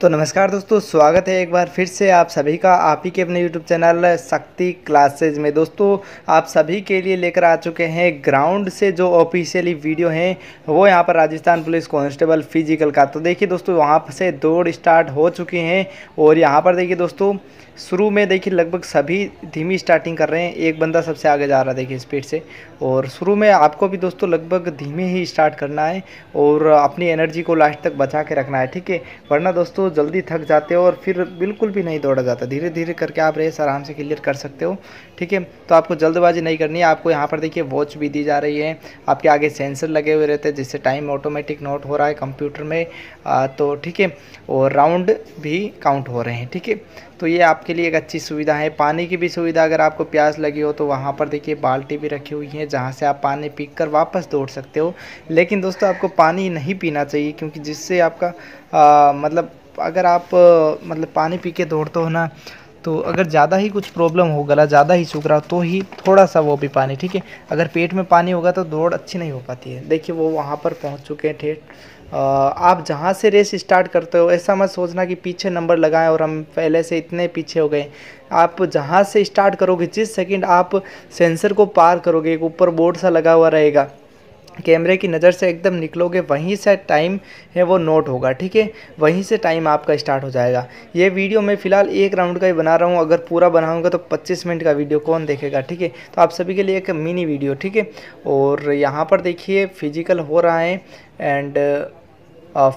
तो नमस्कार दोस्तों स्वागत है एक बार फिर से आप सभी का आप ही के अपने यूट्यूब चैनल शक्ति क्लासेज में दोस्तों आप सभी के लिए लेकर आ चुके हैं ग्राउंड से जो ऑफिशियली वीडियो हैं वो यहाँ पर राजस्थान पुलिस कांस्टेबल फिजिकल का तो देखिए दोस्तों वहाँ से दौड़ स्टार्ट हो चुकी हैं और यहाँ पर देखिए दोस्तों शुरू में देखिए लगभग सभी धीमी स्टार्टिंग कर रहे हैं एक बंदा सबसे आगे जा रहा है देखिए स्पीड से और शुरू में आपको भी दोस्तों लगभग धीमे ही स्टार्ट करना है और अपनी एनर्जी को लास्ट तक बचा के रखना है ठीक है वरना दोस्तों जल्दी थक जाते हो और फिर बिल्कुल भी नहीं दौड़ा जाता धीरे धीरे करके आप रेस आराम से क्लियर कर सकते हो ठीक है तो आपको जल्दबाजी नहीं करनी है आपको यहाँ पर देखिए वॉच भी दी जा रही है आपके आगे सेंसर लगे हुए रहते हैं जिससे टाइम ऑटोमेटिक नोट हो रहा है कंप्यूटर में तो ठीक है और राउंड भी काउंट हो रहे हैं ठीक है तो ये आपके के लिए एक अच्छी सुविधा है पानी की भी सुविधा अगर आपको प्यास लगी हो तो वहाँ पर देखिए बाल्टी भी रखी हुई है जहाँ से आप पानी पी कर वापस दौड़ सकते हो लेकिन दोस्तों आपको पानी नहीं पीना चाहिए क्योंकि जिससे आपका आ, मतलब अगर आप मतलब पानी पी के दौड़ते हो ना तो अगर ज़्यादा ही कुछ प्रॉब्लम हो गला ज़्यादा ही सूख रहा तो ही थोड़ा सा वो भी पानी ठीक है अगर पेट में पानी होगा तो दौड़ अच्छी नहीं हो पाती है देखिए वो वहाँ पर पहुँच चुके हैं ठेठ आप जहाँ से रेस स्टार्ट करते हो ऐसा मत सोचना कि पीछे नंबर लगाएं और हम पहले से इतने पीछे हो गए आप जहाँ से स्टार्ट करोगे जिस सेकंड आप सेंसर को पार करोगे एक ऊपर बोर्ड सा लगा हुआ रहेगा कैमरे की नज़र से एकदम निकलोगे वहीं से टाइम है वो नोट होगा ठीक है वहीं से टाइम आपका स्टार्ट हो जाएगा ये वीडियो मैं फ़िलहाल एक राउंड का ही बना रहा हूँ अगर पूरा बनाऊँगा तो 25 मिनट का वीडियो कौन देखेगा ठीक है तो आप सभी के लिए एक मिनी वीडियो ठीक है और यहाँ पर देखिए फिजिकल हो रहा है एंड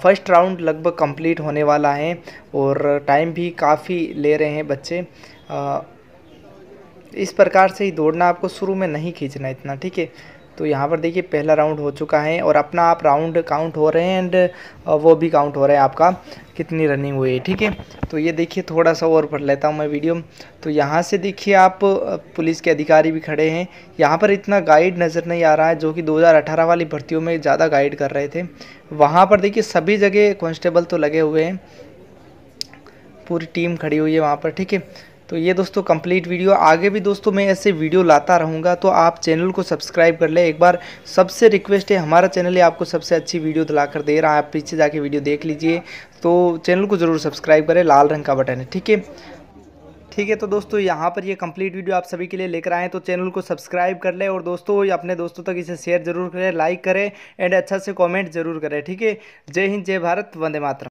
फर्स्ट राउंड लगभग कंप्लीट होने वाला है और टाइम भी काफ़ी ले रहे हैं बच्चे आ, इस प्रकार से ही दौड़ना आपको शुरू में नहीं खींचना इतना ठीक है तो यहाँ पर देखिए पहला राउंड हो चुका है और अपना आप राउंड काउंट हो रहे हैं एंड वो भी काउंट हो रहा है आपका कितनी रनिंग हुई है ठीक है तो ये देखिए थोड़ा सा और पढ़ लेता हूँ मैं वीडियो तो यहाँ से देखिए आप पुलिस के अधिकारी भी खड़े हैं यहाँ पर इतना गाइड नज़र नहीं आ रहा है जो कि 2018 वाली भर्तियों में ज़्यादा गाइड कर रहे थे वहाँ पर देखिए सभी जगह कॉन्स्टेबल तो लगे हुए हैं पूरी टीम खड़ी हुई है वहाँ पर ठीक है तो ये दोस्तों कंप्लीट वीडियो आगे भी दोस्तों मैं ऐसे वीडियो लाता रहूँगा तो आप चैनल को सब्सक्राइब कर ले एक बार सबसे रिक्वेस्ट है हमारा चैनल ही आपको सबसे अच्छी वीडियो दिला कर दे रहा है आप पीछे जाके वीडियो देख लीजिए तो चैनल को ज़रूर सब्सक्राइब करें लाल रंग का बटन है ठीक है ठीक है तो दोस्तों यहाँ पर ये कंप्लीट वीडियो आप सभी के लिए लेकर आएँ तो चैनल को सब्सक्राइब कर ले और दोस्तों अपने दोस्तों तक इसे शेयर जरूर करें लाइक करें एंड अच्छा से कॉमेंट जरूर करें ठीक है जय हिंद जय भारत वंदे मातरम